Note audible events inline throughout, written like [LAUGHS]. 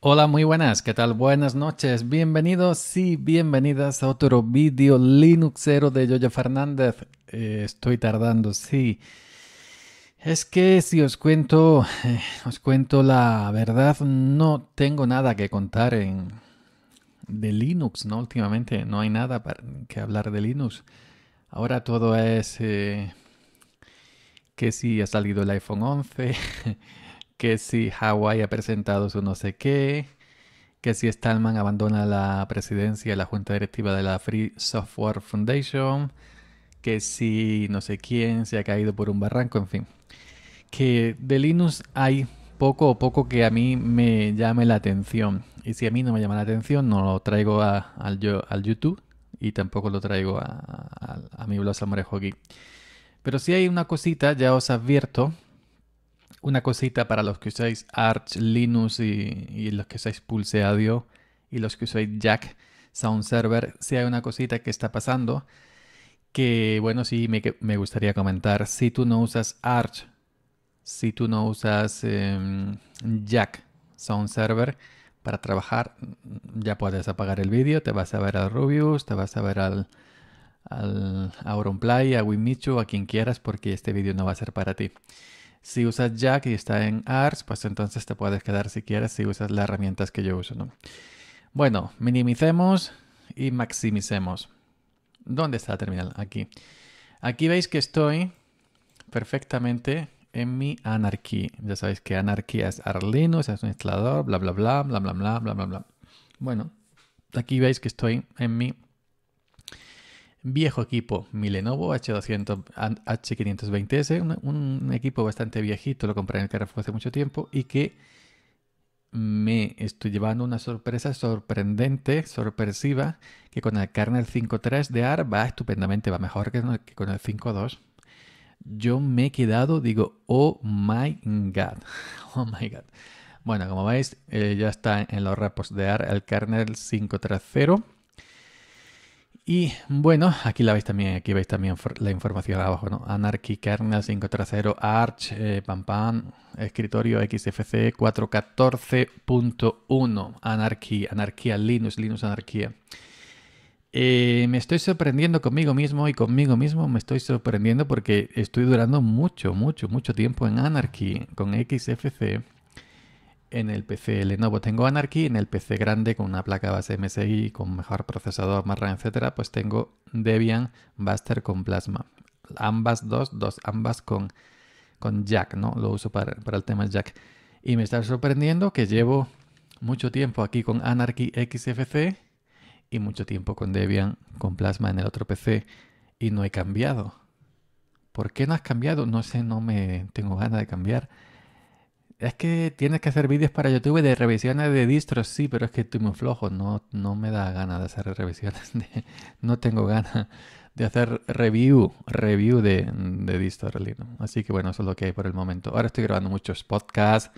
Hola, muy buenas, ¿qué tal? Buenas noches, bienvenidos y bienvenidas a otro vídeo Linuxero de Yoyo Fernández. Eh, estoy tardando, sí. Es que si os cuento, eh, os cuento la verdad, no tengo nada que contar en, de Linux, ¿no? Últimamente no hay nada que hablar de Linux. Ahora todo es eh, que si ha salido el iPhone 11. [LAUGHS] que si Hawái ha presentado su no sé qué, que si Stallman abandona la presidencia de la junta directiva de la Free Software Foundation, que si no sé quién se ha caído por un barranco, en fin. Que de Linux hay poco o poco que a mí me llame la atención. Y si a mí no me llama la atención, no lo traigo al, al YouTube y tampoco lo traigo a, mi blog Salmorejo Pero si hay una cosita, ya os advierto, una cosita para los que usáis Arch, Linux y, los que usáis Audio y los que usáis Jack Sound Server, si hay una cosita que está pasando, que bueno, sí me, gustaría comentar, si tú no usas Arch, si tú no usas em, Jack Sound Server, para trabajar, ya puedes apagar el vídeo, te vas a ver al Rubius, te vas a ver al, al a Auronplay, a Wimichu, a quien quieras, porque este vídeo no va a ser para ti. Si usas Jack y está en ARS, pues entonces te puedes quedar si quieres si usas las herramientas que yo uso. ¿no? Bueno, minimicemos y maximicemos. ¿Dónde está la terminal? Aquí. Aquí veis que estoy perfectamente en mi anarquía. Ya sabéis que anarquía es Arlinux, es un instalador, bla, bla, bla, bla, bla, bla, bla, bla, bla. Bueno, aquí veis que estoy en mi viejo equipo, Milenovo H200, H520S, un, equipo bastante viejito, lo compré en el Carrefour hace mucho tiempo y que me estoy llevando una sorpresa sorprendente, sorpresiva, que con el kernel 5.3 de AR va estupendamente, va mejor que con el 5.2. Yo me he quedado, digo, oh my god, [LAUGHS] oh my god. Bueno, como veis, eh, ya está en los repos de AR el kernel 530 y bueno, aquí la veis también, aquí veis también la información abajo, ¿no? Anarchy Kernel 530 Arch, eh, Pam Pam, escritorio XFC 414.1, Anarchy, Anarquía, Linux, Linux Anarquía. Eh, me estoy sorprendiendo conmigo mismo y conmigo mismo me estoy sorprendiendo porque estoy durando mucho, mucho, mucho tiempo en Anarchy con XFC en el PC Lenovo tengo Anarchy, en el PC grande con una placa base MSI con mejor procesador, más RAM, etcétera, pues tengo Debian Buster con Plasma. Ambas dos, dos ambas con, con Jack, ¿no? Lo uso para, para el tema Jack. Y me está sorprendiendo que llevo mucho tiempo aquí con Anarchy XFC y mucho tiempo con Debian con Plasma en el otro PC y no he cambiado. ¿Por qué no has cambiado? No sé, no me tengo ganas de cambiar es que tienes que hacer vídeos para YouTube de revisiones de distros, sí, pero es que estoy muy flojo, no, no me da ganas de hacer revisiones, [LAUGHS] no tengo ganas de hacer review, review de, de distros Así que bueno, eso es lo que hay por el momento. Ahora estoy grabando muchos podcasts,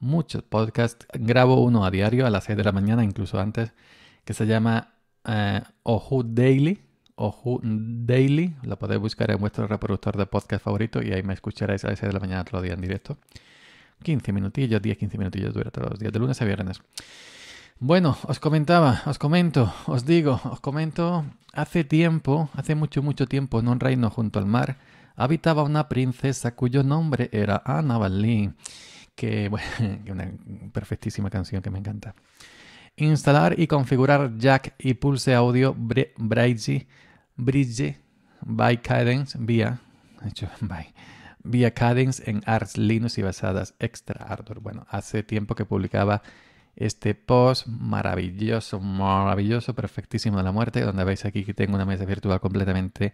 muchos podcasts, grabo uno a diario a las 6 de la mañana, incluso antes, que se llama eh, Ohu Daily, Ohu Daily, Lo podéis buscar en vuestro reproductor de podcast favorito y ahí me escucharéis a las 6 de la mañana todo día en directo. 15 minutillos, 10-15 minutillos dura todos los días, de lunes a viernes. Bueno, os comentaba, os comento, os digo, os comento, hace tiempo, hace mucho, mucho tiempo, en un reino junto al mar, habitaba una princesa cuyo nombre era Anna Valin. que, bueno, [LAUGHS] una perfectísima canción que me encanta. Instalar y configurar Jack y Pulse Audio Bridge, Bridge by Cadence vía, hecho, [LAUGHS] by VIA Cadence en ARTS Linux y basadas extra hardware. Bueno, hace tiempo que publicaba este post maravilloso, maravilloso, perfectísimo de la muerte, donde veis aquí que tengo una mesa virtual completamente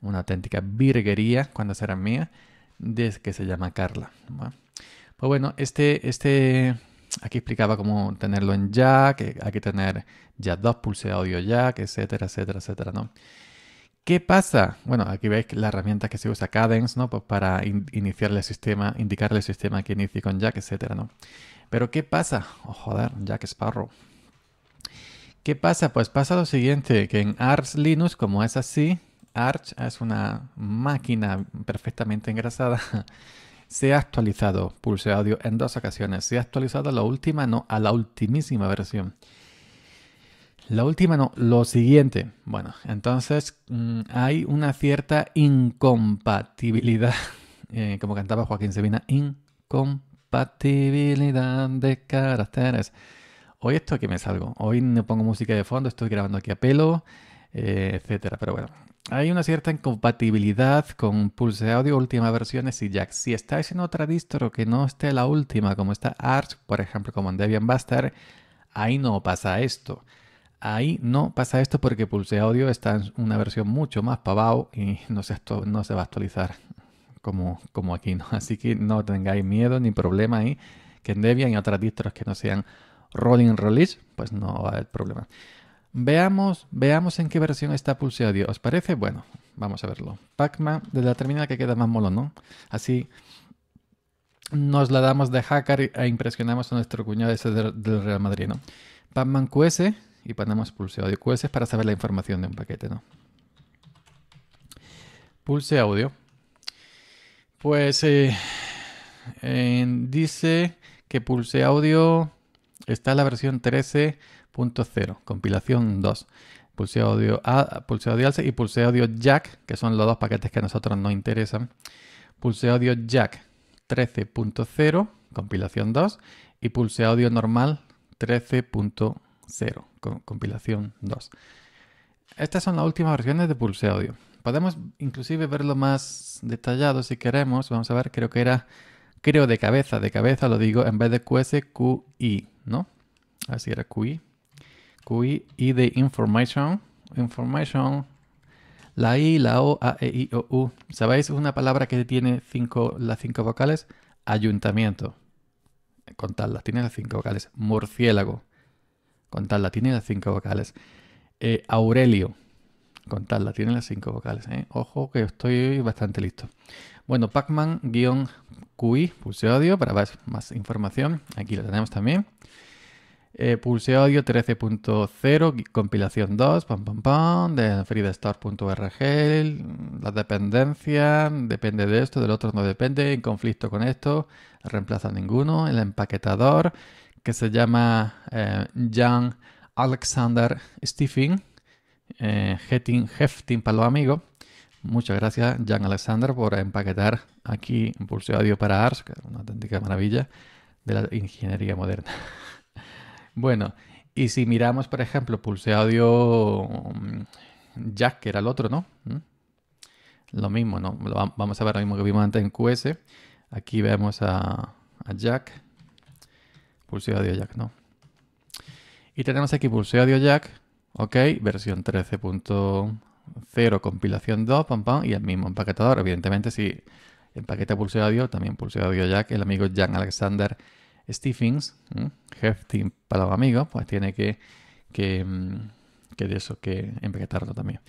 una auténtica virguería, cuando será mía, desde que se llama Carla. Pues bueno, este, este, aquí explicaba cómo tenerlo en jack, eh, hay que tener ya dos de audio jack, etcétera, etcétera, etcétera, ¿no? ¿Qué pasa? Bueno, aquí veis la herramienta que se usa Cadence, ¿no? Pues para iniciarle el sistema, indicarle el sistema que inicie con Jack, etcétera, ¿no? Pero ¿qué pasa? Oh, joder, Jack Sparrow. ¿Qué pasa? Pues pasa lo siguiente, que en Arch Linux, como es así, Arch es una máquina perfectamente engrasada, [LAUGHS] se ha actualizado Pulse Audio en dos ocasiones. Se ha actualizado a la última, no, a la ultimísima versión. La última no, lo siguiente. Bueno, entonces mm, hay una cierta incompatibilidad, [LAUGHS] eh, como cantaba Joaquín Sevina, incompatibilidad de caracteres. Hoy esto aquí me salgo, hoy no pongo música de fondo, estoy grabando aquí a pelo, eh, etcétera. Pero bueno, hay una cierta incompatibilidad con Pulse Audio, Última versiones y Jack. Si estáis en otra distro que no esté la última, como está Arch, por ejemplo, como en Debian Buster, ahí no pasa esto. Ahí no pasa esto porque Pulse Audio está en una versión mucho más pavado y no se, no se va a actualizar como, como aquí, ¿no? [LAUGHS] Así que no tengáis miedo ni problema ahí que en Debian y otras distros que no sean rolling release, pues no va a haber problema. Veamos, veamos en qué versión está Pulse Audio. ¿Os parece? Bueno, vamos a verlo. Pacman desde la terminal que queda más molo, ¿no? Así nos la damos de hacker e impresionamos a nuestro cuñado ese del, Real Madrid, ¿no? Pacman QS, y ponemos pulse audio. QS es para saber la información de un paquete, ¿no? Pulse audio. Pues eh, dice que pulse audio está en la versión 13.0, compilación 2. Pulse audio, A, pulse audio alce y pulse audio jack, que son los dos paquetes que a nosotros nos interesan. Pulse audio jack 13.0, compilación 2, y pulse audio normal 13.0. 0, compilación 2. Estas son las últimas versiones de Pulse Audio. Podemos inclusive verlo más detallado si queremos. Vamos a ver, creo que era, creo de cabeza, de cabeza lo digo, en vez de QS, QI, ¿no? Así era QI. QI y de Information. Information. La I, la O, A, E, I, O, U. ¿Sabéis una palabra que tiene cinco, las cinco vocales? Ayuntamiento. Contadlas, tiene las cinco vocales. Murciélago con tal la tiene las cinco vocales. Eh, Aurelio, con la tiene las cinco vocales. ¿eh? Ojo que estoy bastante listo. Bueno, Pacman-QI, pulse audio, para más información. Aquí lo tenemos también. Eh, pulse audio 13.0, compilación 2, pam pam pam, de freedestar.org, La dependencia, depende de esto, del otro no depende, en conflicto con esto, reemplaza ninguno, el empaquetador, que se llama eh, Jan Alexander Stephen, eh, Hefting, para los amigos. Muchas gracias, Jan Alexander, por empaquetar aquí Impulso Audio para Ars, que es una auténtica maravilla de la ingeniería moderna. [LAUGHS] bueno, y si miramos, por ejemplo, Pulse Audio mm, Jack, que era el otro, ¿no? ¿Mm? Lo mismo, ¿no? vamos a ver lo mismo que vimos antes en QS. Aquí vemos a Jack. Pulseadio Audio Jack, no. Y tenemos aquí Pulseo Audio Jack, ok, versión 13.0, compilación 2, pam, pam, y el mismo empaquetador. Evidentemente, si empaqueta Pulseo Audio, también Pulseo Audio Jack, el amigo Jan Alexander Stephens, jefe para los amigos, pues tiene que, que, mm, que de eso, que empaquetarlo también.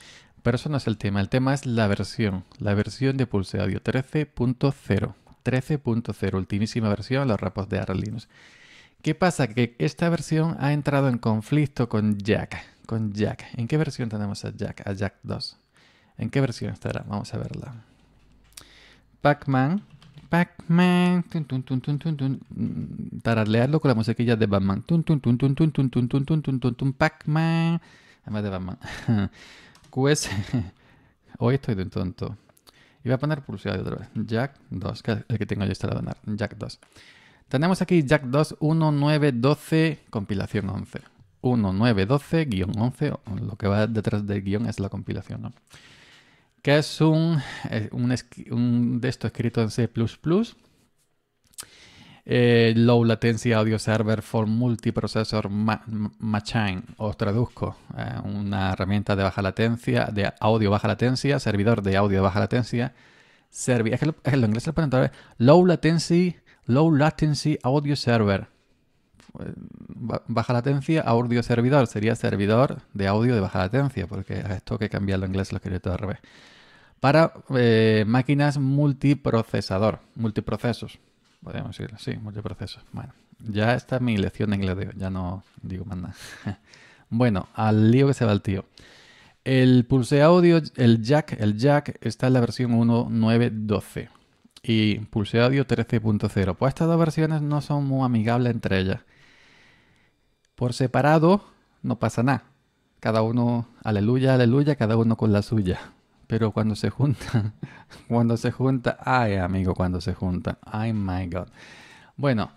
Pero eso no es el tema, el tema es la versión, la versión de Pulse Audio 13.0, 13.0, ultimísima versión de los repos de Arlinus. Linux. ¿Qué pasa? Que esta versión ha entrado en conflicto con Jack. Con Jack. ¿En qué versión tenemos a Jack? A Jack 2. ¿En qué versión estará? Vamos a verla. Pac-Man. Pac-Man. leerlo con la musiquilla de Batman. Pac-Man. Además de Batman. Quest. Hoy estoy de un tonto. Iba a poner de otra vez. Jack 2, el que tengo yo instalado en Jack 2. Tenemos aquí Jack 21912 compilación 11. 1912 11, lo que va detrás del guión es la compilación, Que es un, eh, un, esto escrito en C++. Eh, low Latency Audio Server for Multiprocessor Machine. Os traduzco. Eh, una herramienta de baja latencia, de audio baja latencia, servidor de audio baja latencia. es que lo, es se lo Low Latency Low Latency Audio Server. Eh, baja latencia audio servidor. Sería servidor de audio de baja latencia, porque a esto que cambiarlo en inglés lo quería todo al revés. Para eh, máquinas multiprocesador, multiprocesos. podemos ir sí, multiprocesos. Bueno, ya está mi lección de inglés, ya no digo más nada. [LAUGHS] bueno, al lío que se va el tío. El Pulse Audio, el jack, el jack está en la versión 1.9.12 y Pulse Audio 13.0. Pues estas dos versiones no son muy amigables entre ellas. Por separado no pasa nada. Cada uno, aleluya, aleluya, cada uno con la suya. Pero cuando se juntan, [LAUGHS] cuando se junta, ay amigo, cuando se juntan, ay my god. Bueno,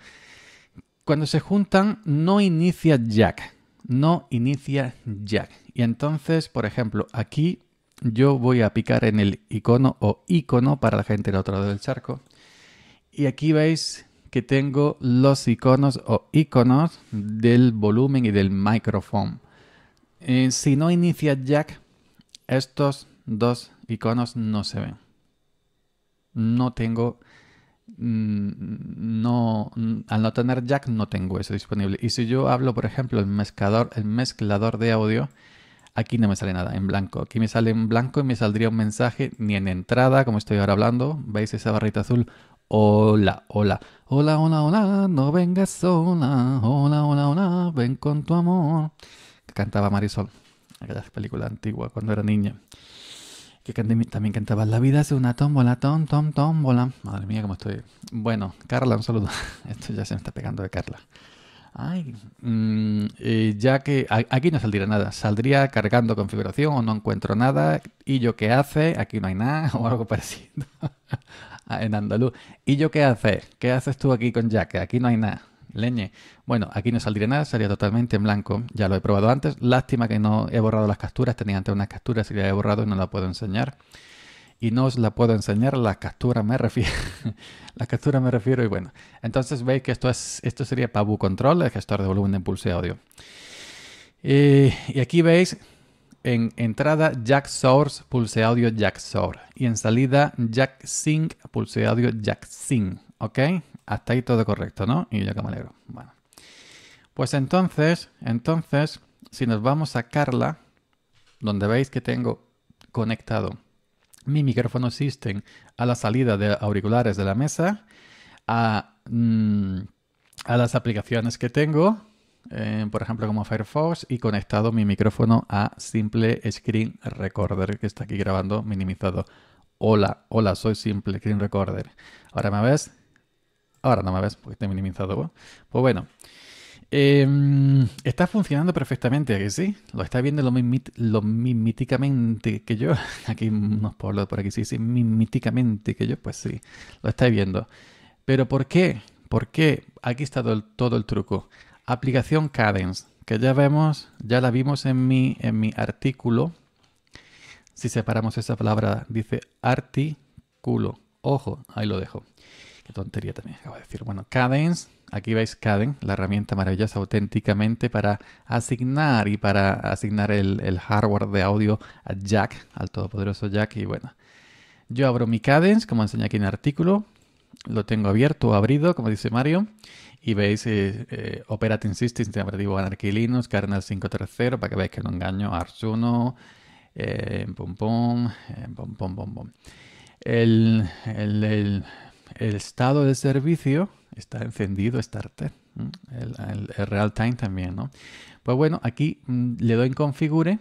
cuando se juntan no inicia jack, no inicia jack. Y entonces, por ejemplo, aquí yo voy a picar en el icono o icono para la gente del otro lado del charco. Y aquí veis que tengo los iconos o iconos del volumen y del micrófono. Eh, si no inicia jack, estos dos iconos no se ven. No tengo, mm, no, mm, al no tener jack no tengo eso disponible. Y si yo hablo, por ejemplo, el mezclador, el mezclador de audio, Aquí no me sale nada, en blanco. Aquí me sale en blanco y me saldría un mensaje ni en entrada, como estoy ahora hablando. ¿Veis esa barrita azul? Hola, hola, hola, hola, hola, no vengas sola, hola, hola, hola, ven con tu amor. cantaba Marisol, aquella película antigua cuando era niña. Que también cantaba La vida es una tómbola, tom, tom, tómbola. Madre mía, cómo estoy. Bueno, Carla, un saludo. [LAUGHS] Esto ya se me está pegando de Carla. Ay, mm, eh, ya que aquí no saldría nada. Saldría cargando configuración o no encuentro nada. ¿Y yo qué hace? Aquí no hay nada [LAUGHS] o algo parecido [LAUGHS] ah, en andaluz. ¿Y yo qué hace? ¿Qué haces tú aquí con Jack? Aquí no hay nada. Leñe. Bueno, aquí no saldría nada, sería totalmente en blanco. Ya lo he probado antes. Lástima que no he borrado las capturas. Tenía antes unas capturas y las he borrado y no las puedo enseñar y no os la puedo enseñar, la captura me refiero, [LAUGHS] la captura me refiero y bueno, entonces veis que esto, es, esto sería Pabu Control, el gestor de volumen de Pulse Audio. Eh, y, aquí veis en entrada Jack Source, Pulse Audio Jack Source y en salida Jack Sync, Pulse Audio Jack Sync, ¿ok? Hasta ahí todo correcto, ¿no? Y yo que me alegro. Bueno. Pues entonces, entonces, si nos vamos a Carla, donde veis que tengo conectado mi micrófono System a la salida de auriculares de la mesa, a, mm, a las aplicaciones que tengo, eh, por ejemplo como Firefox, y conectado mi micrófono a Simple Screen Recorder, que está aquí grabando minimizado. Hola, hola, soy Simple Screen Recorder. ¿Ahora me ves? Ahora no me ves porque te minimizado. Pues bueno. Em, está funcionando perfectamente, ¿a que sí? Lo está viendo lo, mimíticamente que yo. [LAUGHS] Aquí unos pueblos por aquí sí sí, Mimíticamente que yo, pues sí, lo estáis viendo. Pero ¿por qué? ¿Por qué? Aquí está todo el, truco. Aplicación Cadence, que ya vemos, ya la vimos en mi, en mi artículo. Si separamos esa palabra, dice artículo. Ojo, ahí lo dejo. Qué tontería también acabo de decir. Bueno, Cadence, aquí veis Cadence, la herramienta maravillosa auténticamente para asignar y para asignar el, hardware de audio a Jack, al todopoderoso Jack. Y bueno, yo abro mi Cadence, como enseña aquí en el artículo, lo tengo abierto o abrido, como dice Mario, y veis eh, eh, Operating System, sistema operativo Anarchy Linux, kernel 5.3.0, para que veáis que no engaño, Arch 1 eh, eh, pum pum, pum pum pum el, el estado de servicio está encendido starter. El, el, real time también, ¿no? Pues bueno, aquí mm, le doy en configure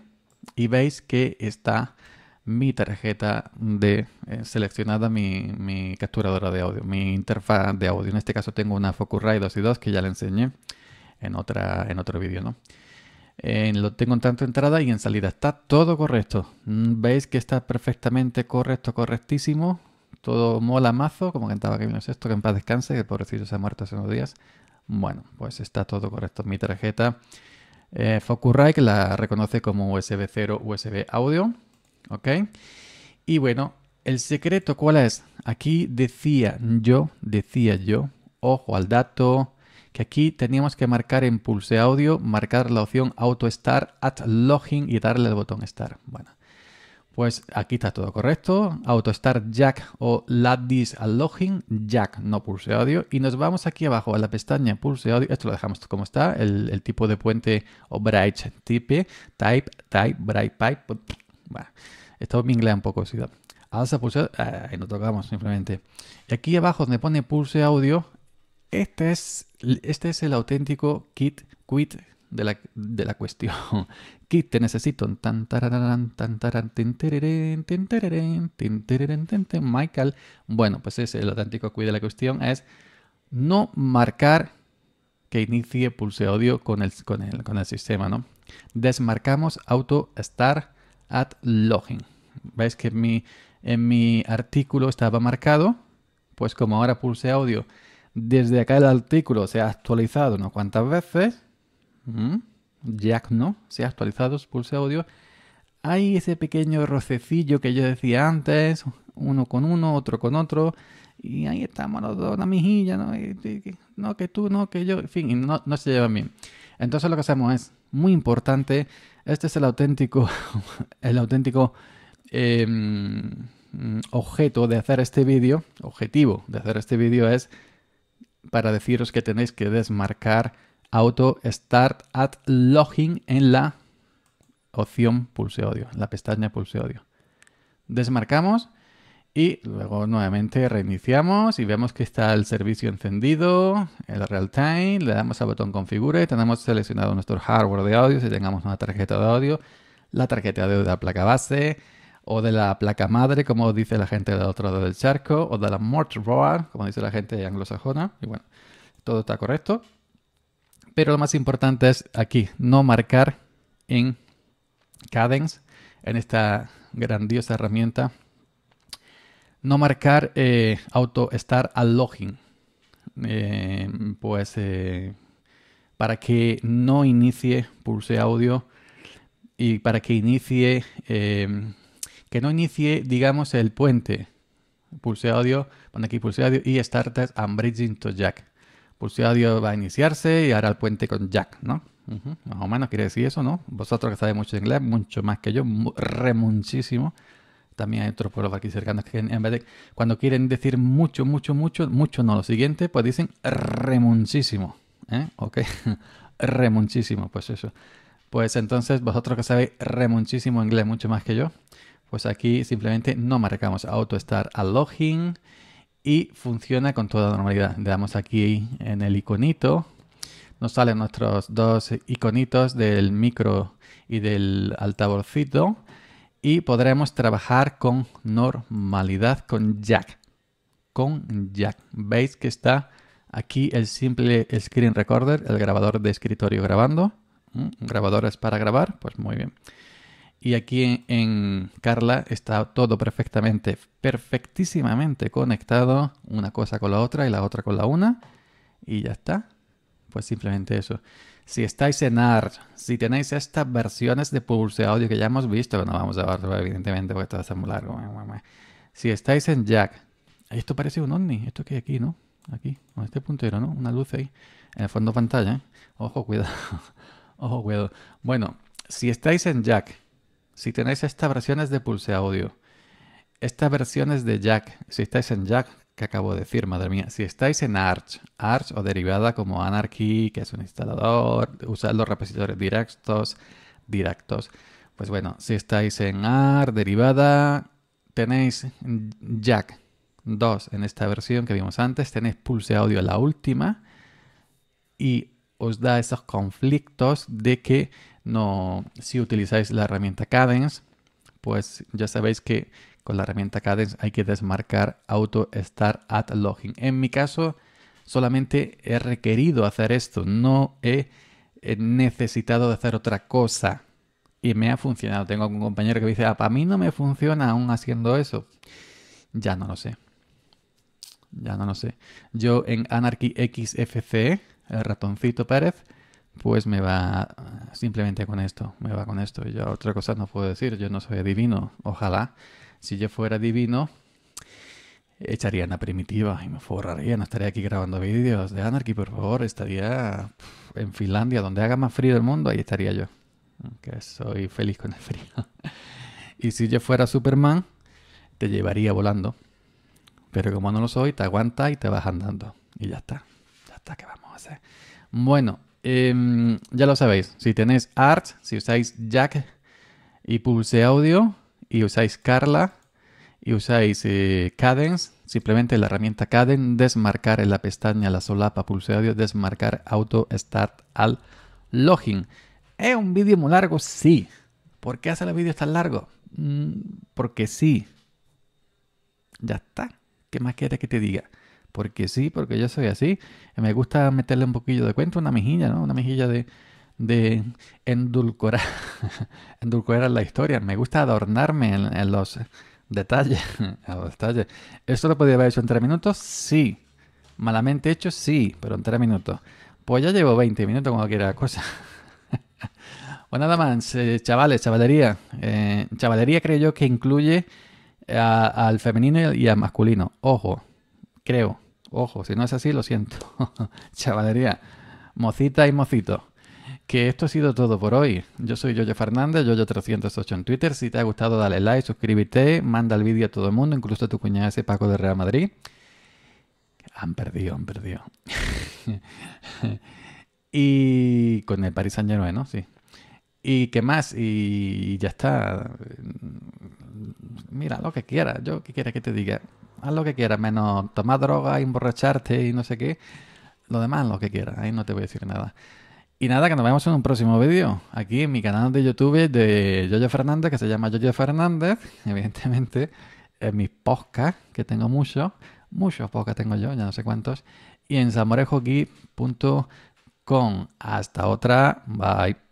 y veis que está mi tarjeta de eh, seleccionada mi, capturadora de audio, mi interfaz de audio. En este caso tengo una Focusrite 2 y 2 que ya le enseñé en, otra, en otro vídeo, ¿no? lo tengo en tanto entrada y en salida. Está todo correcto. Mm, veis que está perfectamente correcto, correctísimo todo mola mazo, como cantaba Kevin esto, que en paz descanse, que el pobrecito se ha muerto hace unos días. Bueno, pues está todo correcto en mi tarjeta. Eh, Focusrite, que la reconoce como USB 0, USB audio. ¿Ok? Y bueno, el secreto, ¿cuál es? Aquí decía yo, decía yo, ojo al dato, que aquí teníamos que marcar en Pulse Audio, marcar la opción Auto Start at Login y darle al botón Start. Bueno, pues aquí está todo correcto. AutoStar Jack o Ladis al Jack, no Pulse Audio. Y nos vamos aquí abajo a la pestaña Pulse Audio. Esto lo dejamos como está, el, tipo de puente o Bright Type, Type, Type, Bright Pipe. esto me inglés un poco, si ¿sí? Alza Pulse Audio, ah, ahí no tocamos simplemente. Y aquí abajo donde pone Pulse Audio, este es, este es el auténtico kit, quit de la, de la cuestión. [LAUGHS] Kit, te necesito. Michael, bueno, pues ese, el auténtico cuide la cuestión es no marcar que inicie pulse audio con el, con el, con el sistema, ¿no? Desmarcamos auto start at login. ¿Veis que mi, en mi artículo estaba marcado? Pues como ahora pulse audio desde acá el artículo se ha actualizado no cuantas veces, Mm, Jack no, se ha actualizado pulse audio. Hay ese pequeño rocecillo que yo decía antes, uno con uno, otro con otro, y ahí estamos los dos, la mijilla, ¿no? no, que tú, no, que yo, en fin, no, no se llevan bien. Entonces lo que hacemos es, muy importante, este es el auténtico, [LAUGHS] el auténtico em, objeto de hacer este vídeo, objetivo de hacer este vídeo es para deciros que tenéis que desmarcar auto start at login en la opción pulse audio, en la pestaña pulse audio, Desmarcamos y luego nuevamente reiniciamos y vemos que está el servicio encendido, el real time, le damos al botón configure, tenemos seleccionado nuestro hardware de audio, si tengamos una tarjeta de audio, la tarjeta de audio de la placa base o de la placa madre, como dice la gente del otro lado del charco, o de la motherboard, como dice la gente anglosajona, y bueno, todo está correcto. Pero lo más importante es aquí, no marcar en Cadence, en esta grandiosa herramienta. No marcar eh, auto start al login. Eh, pues eh, para que no inicie pulse audio y para que inicie que no inicie digamos el puente pulse audio pon aquí pulse audio y start and bridging to jack Pulsea va a iniciarse y hará el puente con Jack, ¿no? Más o menos quiere decir eso, ¿no? Vosotros que sabéis mucho inglés, mucho más que yo, re muchísimo. También hay otros pueblos aquí cercanos que en vez de cuando quieren decir mucho, mucho, mucho, mucho no. Lo siguiente, pues dicen re muchísimo. ¿eh? Ok, [LAUGHS] re muchísimo, pues eso. Pues entonces, vosotros que sabéis re muchísimo inglés, mucho más que yo, pues aquí simplemente no marcamos auto start a login y funciona con toda normalidad. Le damos aquí en el iconito, nos salen nuestros dos iconitos del micro y del altavozito y podremos trabajar con normalidad con jack. Con jack. Veis que está aquí el simple screen recorder, el grabador de escritorio grabando. Mm, grabadores para grabar, pues muy bien y aquí en Carla está todo perfectamente, perfectísimamente conectado, una cosa con la otra y la otra con la una, y ya está. Pues simplemente eso. Si estáis en AR, si tenéis estas versiones de Pulse Audio que ya hemos visto, no vamos a verlo evidentemente porque a está muy largo. Si estáis en Jack, esto parece un ovni, esto que hay aquí, ¿no? Aquí, con este puntero, ¿no? Una luz ahí, en el fondo pantalla, ¿eh? Ojo, cuidado, [LAUGHS] ojo, cuidado. Bueno, si estáis en Jack, si tenéis estas versiones de Pulse Audio, estas versiones de Jack, si estáis en Jack, que acabo de decir, madre mía, si estáis en Arch, Arch o derivada como Anarchy, que es un instalador, usad los repositorios directos, directos. Pues bueno, si estáis en arch, derivada, tenéis Jack 2 en esta versión que vimos antes, tenéis Pulse Audio la última y os da esos conflictos de que no, si utilizáis la herramienta Cadence, pues ya sabéis que con la herramienta Cadence hay que desmarcar auto start at login. En mi caso, solamente he requerido hacer esto, no he necesitado de hacer otra cosa. Y me ha funcionado. Tengo un compañero que dice, ah, para mí no me funciona aún haciendo eso. Ya no lo sé. Ya no lo sé. Yo en Anarchy XFC el ratoncito Pérez, pues me va simplemente con esto, me va con esto. Yo otra cosa no puedo decir, yo no soy divino. Ojalá, si yo fuera divino, echaría una primitiva y me forraría, no estaría aquí grabando vídeos de Anarchy, por favor, estaría en Finlandia, donde haga más frío el mundo, ahí estaría yo. Que soy feliz con el frío. [LAUGHS] y si yo fuera Superman, te llevaría volando. Pero como no lo soy, te aguanta y te vas andando. Y ya está que vamos a hacer. Bueno, em, ya lo sabéis. Si tenéis Art, si usáis Jack y Pulse Audio, y usáis Carla, y usáis eh, Cadence, simplemente la herramienta Cadence, desmarcar en la pestaña la solapa Pulse Audio, desmarcar Auto Start al Login. ¿Es un vídeo muy largo? Sí. ¿Por qué hace el vídeo tan largo? Mm, porque sí. Ya está. ¿Qué más quieres que te diga? porque sí, porque yo soy así. Me gusta meterle un poquillo de cuento, una mejilla, ¿no? Una mejilla de, de endulcorar, [LAUGHS] endulcorar la historia. Me gusta adornarme en, los detalles. [LAUGHS] en detalles. ¿Esto lo podía haber hecho en tres minutos? Sí. Malamente hecho, sí, pero en tres minutos. Pues ya llevo 20 minutos con quiera la cosa. pues nada más, chavales, chavalería. Eh, chavalería creo yo que incluye al femenino y al masculino. Ojo, creo. Ojo, si no es así, lo siento. [LAUGHS] Chavalería, mocita y mocito. Que esto ha sido todo por hoy. Yo soy Yoyo Fernández, Yoyo308 en Twitter. Si te ha gustado, dale like, suscríbete, manda el vídeo a todo el mundo, incluso a tu cuñada ese Paco de Real Madrid. Han perdido, han perdido. [LAUGHS] y con el Paris Saint Germain, ¿no? Sí, ¿Y qué más? Y ya está. Mira, lo que quieras. Yo, ¿qué quieres que te diga? Haz lo que quieras, menos tomar droga, emborracharte y no sé qué. Lo demás, lo que quieras. Ahí no te voy a decir nada. Y nada, que nos vemos en un próximo vídeo. Aquí en mi canal de YouTube de Yoyo Fernández, que se llama Yoyo Fernández. [LAUGHS] Evidentemente, en mis podcasts, que tengo muchos. Muchos podcasts tengo yo, ya no sé cuántos. Y en samorejogeek.com. Hasta otra. Bye.